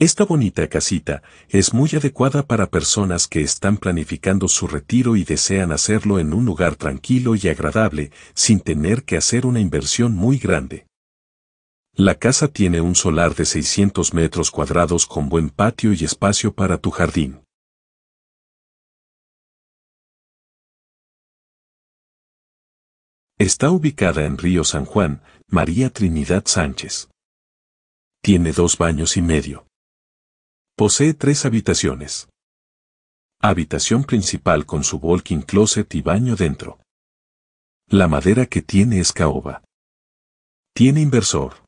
Esta bonita casita es muy adecuada para personas que están planificando su retiro y desean hacerlo en un lugar tranquilo y agradable sin tener que hacer una inversión muy grande. La casa tiene un solar de 600 metros cuadrados con buen patio y espacio para tu jardín. Está ubicada en Río San Juan, María Trinidad Sánchez. Tiene dos baños y medio. Posee tres habitaciones. Habitación principal con su walking closet y baño dentro. La madera que tiene es caoba. Tiene inversor.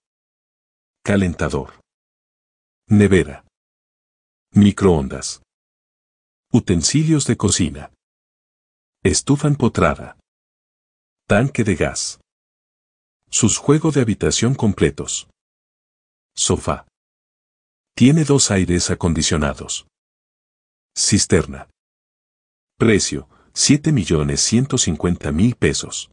Calentador. Nevera. Microondas. Utensilios de cocina. Estufa empotrada. Tanque de gas. Sus juegos de habitación completos. Sofá. Tiene dos aires acondicionados. Cisterna. Precio, 7.150.000 pesos.